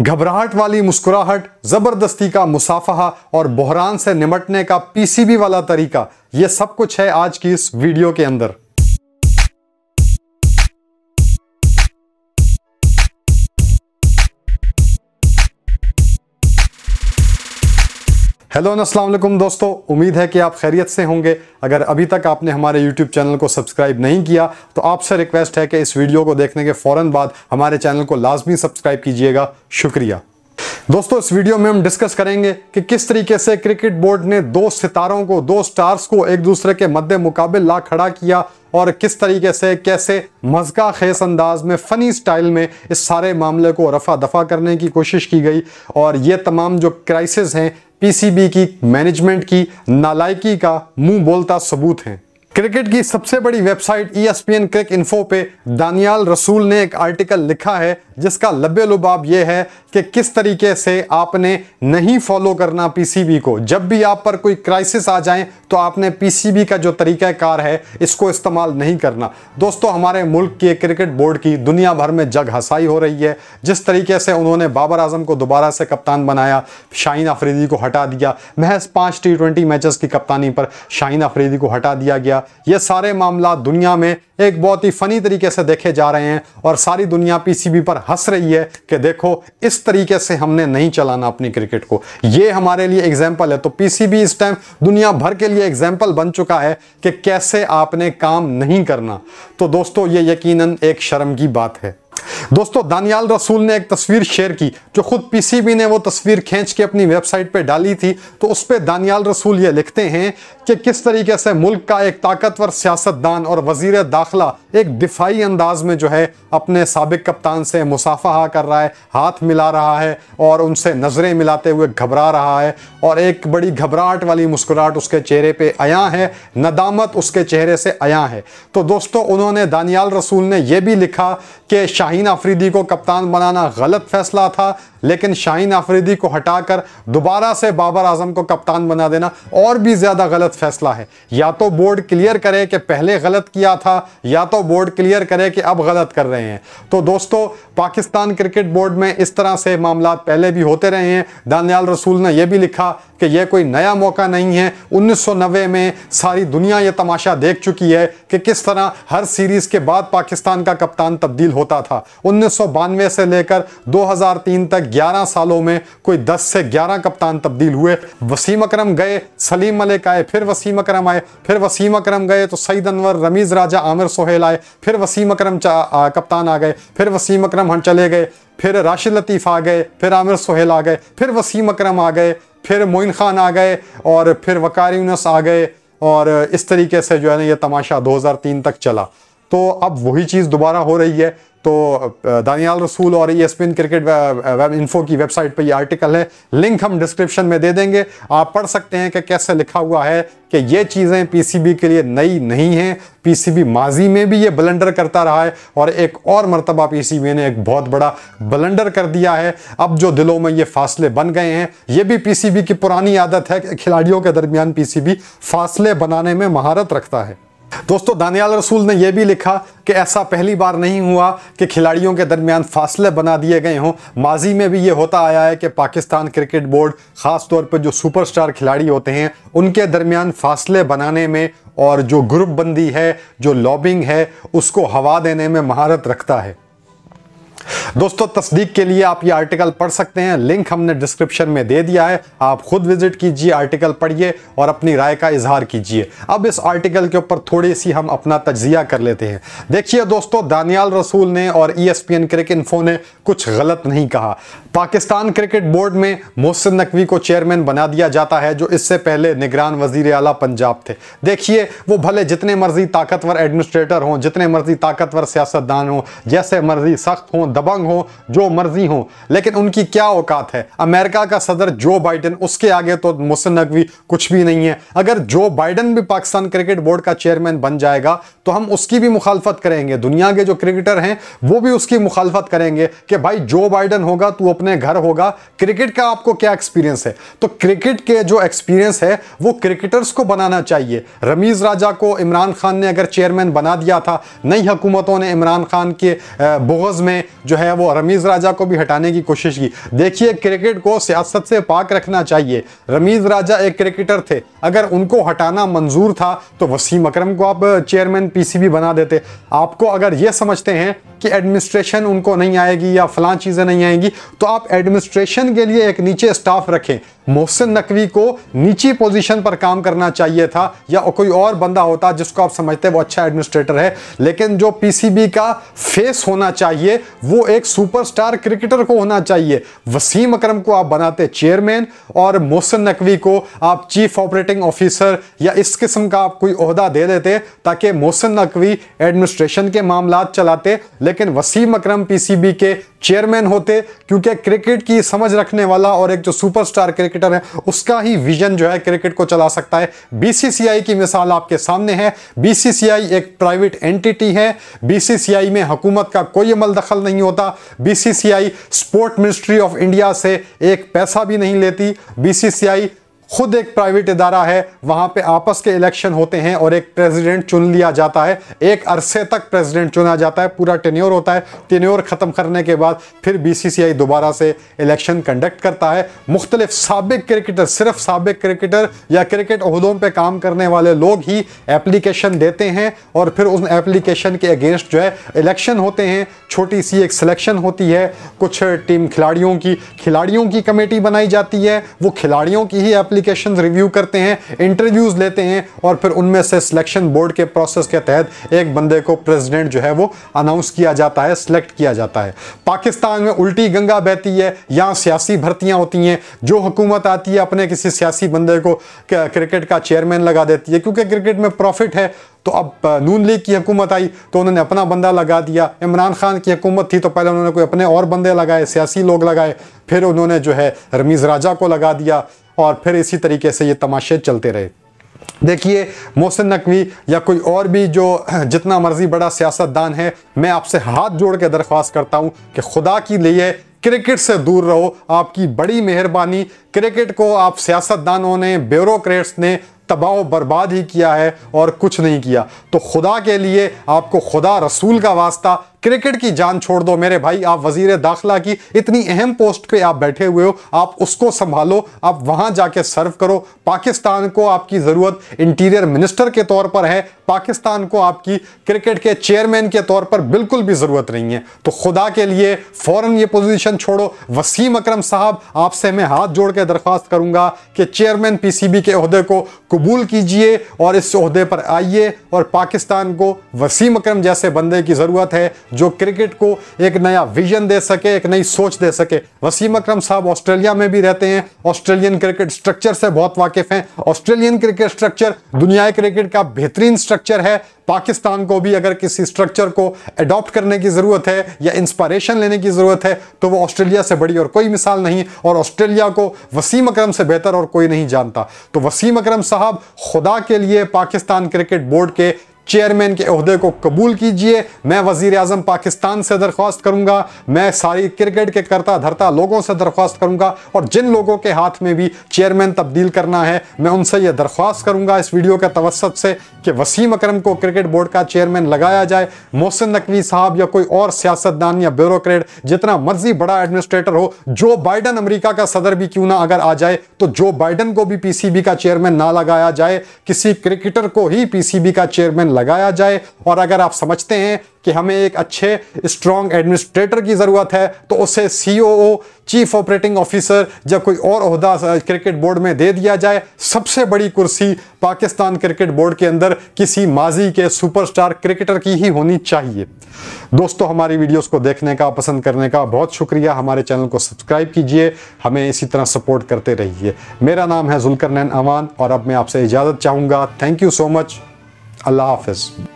घबराहट वाली मुस्कुराहट जबरदस्ती का मुसाफहा और बहरान से निमटने का पीसीबी वाला तरीका यह सब कुछ है आज की इस वीडियो के अंदर हेलो अस्सलाम वालेकुम दोस्तों उम्मीद है कि आप खैरियत से होंगे अगर अभी तक आपने हमारे यूट्यूब चैनल को सब्सक्राइब नहीं किया तो आपसे रिक्वेस्ट है कि इस वीडियो को देखने के फ़ौर बाद हमारे चैनल को लाजमी सब्सक्राइब कीजिएगा शुक्रिया दोस्तों इस वीडियो में हम डिस्कस करेंगे कि किस तरीके से क्रिकेट बोर्ड ने दो सितारों को दो स्टार्स को एक दूसरे के मद्दे मुकाबले ला खड़ा किया और किस तरीके से कैसे मजका खेस अंदाज में फ़नी स्टाइल में इस सारे मामले को रफा दफा करने की कोशिश की गई और ये तमाम जो क्राइसिस हैं पीसीबी की मैनेजमेंट की नालायकी का मुंह बोलता सबूत हैं क्रिकेट की सबसे बड़ी website E S P N cricinfo पे दानियाल रसूल ने एक आर्टिकल लिखा है जिसका लब्बे लुबाब यह है कि किस तरीके से आपने नहीं फॉलो करना पीसीबी को जब भी आप पर कोई क्राइसिस आ जाए तो आपने पीसीबी का जो तरीक़ाकार है इसको इस्तेमाल नहीं करना दोस्तों हमारे मुल्क के क्रिकेट बोर्ड की दुनिया भर में जग हसाई हो रही है जिस तरीके से उन्होंने बाबर आजम को दोबारा से कप्तान बनाया शाहीन अफरीदी को हटा दिया महज पाँच टी ट्वेंटी मैचेस की कप्तानी पर शाहीन अफरीदी को हटा दिया गया ये सारे मामला दुनिया में एक बहुत ही फ़नी तरीके से देखे जा रहे हैं और सारी दुनिया पीसीबी पर हंस रही है कि देखो इस तरीके से हमने नहीं चलाना अपनी क्रिकेट को ये हमारे लिए एग्जाम्पल है तो पीसीबी इस टाइम दुनिया भर के लिए एग्जाम्पल बन चुका है कि कैसे आपने काम नहीं करना तो दोस्तों ये यकीनन एक शर्म की बात है दोस्तों दानियाल रसूल ने एक तस्वीर शेयर की जो खुद पीसीबी ने वो तस्वीर खींच के अपनी वेबसाइट पे डाली थी तो उस पर दानियाल रसूल ये लिखते हैं कि किस तरीके से मुल्क का एक ताकतवर सियासतदान और वजीर दाखिला एक दिफाई अंदाज में जो है अपने सबक कप्तान से मुसाफा कर रहा है हाथ मिला रहा है और उनसे नज़रें मिलाते हुए घबरा रहा है और एक बड़ी घबराहट वाली मुस्कुराहट उसके चेहरे पे आया है नदामत उसके चेहरे से आया है तो दोस्तों उन्होंने दानियाल रसूल ने यह भी लिखा कि शाहीन आफरीदी को कप्तान बनाना गलत फैसला था लेकिन शाहीन आफरीदी को हटाकर दोबारा से बाबर आजम को कप्तान बना देना और भी ज़्यादा गलत फैसला है या तो बोर्ड क्लियर करे कि पहले गलत किया था या तो बोर्ड क्लियर करे कि अब गलत कर रहे हैं तो दोस्तों पाकिस्तान क्रिकेट बोर्ड में इस तरह से मामला पहले भी होते रहे हैं दानियाल रसूल ने यह भी लिखा कि यह कोई नया मौका नहीं है 1990 में सारी दुनिया यह तमाशा देख चुकी है कि किस तरह हर सीरीज़ के बाद पाकिस्तान का कप्तान तब्दील होता था उन्नीस से लेकर 2003 तक 11 सालों में कोई 10 से 11 कप्तान तब्दील हुए वसीम अकरम गए सलीम मलिक आए फिर वसीम अकरम आए फिर वसीम अकरम गए तो सईद अनवर रमीज़ राजा आमिर सोहेल आए आए फिर वसीम अक्रम कप्तान आ गए फिर वसीम अक्रम हन चले गए फिर राशिद लतीफ़ आ गए फिर आमिर सोहेल आ गए फिर वसीम अक्रम आ गए फिर मोइन खान आ गए और फिर वकार यूनस आ गए और इस तरीके से जो है ना ये तमाशा 2003 तक चला तो अब वही चीज़ दोबारा हो रही है तो दानियाल रसूल और E S cricket web info की वेबसाइट पर यह आर्टिकल है लिंक हम डिस्क्रिप्शन में दे देंगे आप पढ़ सकते हैं कि कैसे लिखा हुआ है कि ये चीज़ें पीसीबी के लिए नई नहीं हैं पीसीबी माजी में भी ये बलेंडर करता रहा है और एक और मरतबा पीसीबी ने एक बहुत बड़ा बलेंडर कर दिया है अब जो दिलों में ये फासले बन गए हैं ये भी बी की पुरानी आदत है कि खिलाड़ियों के दरमियान बी फासले बनाने में महारत रखता है दोस्तों दानियाल रसूल ने यह भी लिखा कि ऐसा पहली बार नहीं हुआ कि खिलाड़ियों के दरमियान फासले बना दिए गए हों माजी में भी ये होता आया है कि पाकिस्तान क्रिकेट बोर्ड ख़ास तौर पर जो सुपरस्टार खिलाड़ी होते हैं उनके दरमियान फासले बनाने में और जो ग्रुप बंदी है जो लॉबिंग है उसको हवा देने में महारत रखता है दोस्तों तस्दीक के लिए आप ये आर्टिकल पढ़ सकते हैं लिंक हमने डिस्क्रिप्शन में दे दिया है आप खुद विजिट कीजिए आर्टिकल पढ़िए और अपनी राय का इजहार कीजिए अब इस आर्टिकल के ऊपर थोड़ी सी हम अपना तजिया कर लेते हैं देखिए दोस्तों दानियाल रसूल ने और ई एस क्रिक इन्फो ने कुछ गलत नहीं कहा पाकिस्तान क्रिकेट बोर्ड में मोहसिन नकवी को चेयरमैन बना दिया जाता है जो इससे पहले निगरान वजीर अला पंजाब थे देखिए वो भले जितने मर्जी ताकतवर एडमिनिस्ट्रेटर हों जितने मर्जी ताकतवर सियासतदान हों जैसे मर्जी सख्त हों दबा खफंग हो जो मर्जी हो लेकिन उनकी क्या औकात है अमेरिका का सदर जो बाइडन उसके आगे तो मुसन नकवी कुछ भी नहीं है अगर जो बाइडन भी पाकिस्तान क्रिकेट बोर्ड का चेयरमैन बन जाएगा तो हम उसकी भी मुखालफत करेंगे दुनिया के जो क्रिकेटर हैं वो भी उसकी मुखालफत करेंगे कि भाई जो बाइडन होगा तो अपने घर होगा क्रिकेट का आपको क्या एक्सपीरियंस है तो क्रिकेट के जो एक्सपीरियंस है वो क्रिकेटर्स को बनाना चाहिए रमीज़ राजा को इमरान खान ने अगर चेयरमैन बना दिया था नई हुकूमतों ने इमरान खान के बोगज़ में जो है है वो रमीज़ राजा को भी हटाने की कोशिश की देखिए क्रिकेट को सियासत से पाक रखना चाहिए रमीज़ राजा एक क्रिकेटर थे अगर उनको हटाना मंजूर था तो वसीम अकरम को आप चेयरमैन पीसीबी बना देते आपको अगर ये समझते हैं कि एडमिनिस्ट्रेशन उनको नहीं आएगी या फलां चीज़ें नहीं आएंगी तो आप एडमिनिस्ट्रेशन के लिए एक नीचे स्टाफ रखें मोहसिन नकवी को नीची पोजीशन पर काम करना चाहिए था या कोई और बंदा होता जिसको आप समझते वो अच्छा एडमिनिस्ट्रेटर है लेकिन जो पीसीबी का फेस होना चाहिए वो एक सुपरस्टार क्रिकेटर को होना चाहिए वसीम अकरम को आप बनाते चेयरमैन और मोहसिन नकवी को आप चीफ ऑपरेटिंग ऑफिसर या इस किस्म का आप कोई अहदा दे देते ताकि मोहसिन नकवी एडमिनिस्ट्रेशन के मामला चलाते लेकिन लेकिन वसीम अकरम पीसीबी के चेयरमैन होते क्योंकि क्रिकेट की समझ रखने वाला और एक जो सुपरस्टार क्रिकेटर है उसका ही विजन जो है क्रिकेट को चला सकता है बीसीसीआई की मिसाल आपके सामने है बीसीसीआई एक प्राइवेट एंटिटी है बीसीसीआई में हुकूमत का कोई अमल दखल नहीं होता BCCI sport ministry of India से एक पैसा भी नहीं लेती बीसीसीआई खुद एक प्राइवेट इदारा है वहाँ पे आपस के इलेक्शन होते हैं और एक प्रेसिडेंट चुन लिया जाता है एक अरसे तक प्रेसिडेंट चुना जाता है पूरा टेन्योर होता है टेन्योर ख़त्म करने के बाद फिर बीसीसीआई दोबारा से इलेक्शन कंडक्ट करता है मुख्तलिफ सबक क्रिकेटर सिर्फ सबक क्रिकेटर या क्रिकेट अहदों पर काम करने वाले लोग ही एप्लीकेशन देते हैं और फिर उन एप्लीकेशन के अगेंस्ट जो है इलेक्शन होते हैं छोटी सी एक सिलेक्शन होती है कुछ टीम खिलाड़ियों की खिलाड़ियों की कमेटी बनाई जाती है वो खिलाड़ियों की ही एप्लीकेशन रिव्यू करते हैं इंटरव्यूज लेते हैं और फिर उनमें से सिलेक्शन बोर्ड के प्रोसेस के तहत एक बंदे को प्रेसिडेंट जो है वो अनाउंस किया जाता है सिलेक्ट किया जाता है पाकिस्तान में उल्टी गंगा बहती है यहाँ सियासी भर्तियाँ होती हैं जो हुकूमत आती है अपने किसी सियासी बंदे को क्रिकेट का चेयरमैन लगा देती है क्योंकि क्रिकेट में प्रॉफिट है तो अब नून लीग की हुकूमत आई तो उन्होंने अपना बंदा लगा दिया इमरान खान की हुकूमत थी तो पहले उन्होंने कोई अपने और बंदे लगाए सियासी लोग लगाए फिर उन्होंने जो है रमीज़ राजा को लगा दिया और फिर इसी तरीके से ये तमाशे चलते रहे देखिए मोहसिन नकवी या कोई और भी जो जितना मर्जी बड़ा सियासतदान है मैं आपसे हाथ जोड़ के दरख्वास्त करता हूँ कि खुदा की लिए क्रिकेट से दूर रहो आपकी बड़ी मेहरबानी क्रिकेट को आप सियासतदानों ने ब्यूरोक्रेट्स ने तबाह बर्बाद ही किया है और कुछ नहीं किया तो खुदा के लिए आपको खुदा रसूल का वास्ता क्रिकेट की जान छोड़ दो मेरे भाई आप वजीर दाखिला की इतनी अहम पोस्ट पे आप बैठे हुए हो आप उसको संभालो आप वहां जाके सर्व करो पाकिस्तान को आपकी ज़रूरत इंटीरियर मिनिस्टर के तौर पर है पाकिस्तान को आपकी क्रिकेट के चेयरमैन के तौर पर बिल्कुल भी ज़रूरत नहीं है तो खुदा के लिए फ़ौरन ये पोजीशन छोड़ो वसीम अकरम साहब आपसे मैं हाथ जोड़ के दरख्वास्त करूँगा कि चेयरमैन पीसीबी के अहदे को कबूल कीजिए और इस अहदे पर आइए और पाकिस्तान को वसीम अकरम जैसे बंदे की ज़रूरत है जो क्रिकेट को एक नया विजन दे सके एक नई सोच दे सके वसीम अक्रम साहब ऑस्ट्रेलिया में भी रहते हैं ऑस्ट्रेलियन क्रिकेट स्ट्रक्चर से बहुत वाकिफ हैं ऑस्ट्रेलियन क्रिकेट स्ट्रक्चर दुनिया क्रिकेट का बेहतरीन स्ट्रक्चर है पाकिस्तान को भी अगर किसी स्ट्रक्चर को अडॉप्ट करने की ज़रूरत है या इंस्पायरेशन लेने की ज़रूरत है तो वो ऑस्ट्रेलिया से बड़ी और कोई मिसाल नहीं और ऑस्ट्रेलिया को वसीम अकरम से बेहतर और कोई नहीं जानता तो वसीम अकरम साहब खुदा के लिए पाकिस्तान क्रिकेट बोर्ड के चेयरमैन के अहदे को कबूल कीजिए मैं वजीर अजम पाकिस्तान से दरख्वास्त करूंगा मैं सारी क्रिकेट के करता धरता लोगों से दरख्वास्त करूंगा और जिन लोगों के हाथ में भी चेयरमैन तब्दील करना है मैं उनसे यह दरख्वास्त करूंगा इस वीडियो के तवसत से कि वसीम अक्रम को क्रिकेट बोर्ड का चेयरमैन लगाया जाए मोहसिन नकवी साहब या कोई और सियासतदान या ब्यूरोक्रेट जितना मर्जी बड़ा एडमिनिस्ट्रेटर हो जो बाइडन अमरीका का सदर भी क्यों ना अगर आ जाए तो जो बाइडन को भी पी का चेयरमैन ना लगाया जाए किसी क्रिकेटर को ही पी का चेयरमैन लगाया जाए और अगर आप समझते हैं कि हमें एक अच्छे स्ट्रॉन्ग एडमिनिस्ट्रेटर की ज़रूरत है तो उसे सी चीफ ऑपरेटिंग ऑफिसर जब कोई और अहदा क्रिकेट बोर्ड में दे दिया जाए सबसे बड़ी कुर्सी पाकिस्तान क्रिकेट बोर्ड के अंदर किसी माजी के सुपरस्टार क्रिकेटर की ही होनी चाहिए दोस्तों हमारी वीडियोस को देखने का पसंद करने का बहुत शुक्रिया हमारे चैनल को सब्सक्राइब कीजिए हमें इसी तरह सपोर्ट करते रहिए मेरा नाम है नैन अमान और अब मैं आपसे इजाज़त चाहूँगा थैंक यू सो मच अल्लाह हाफिज़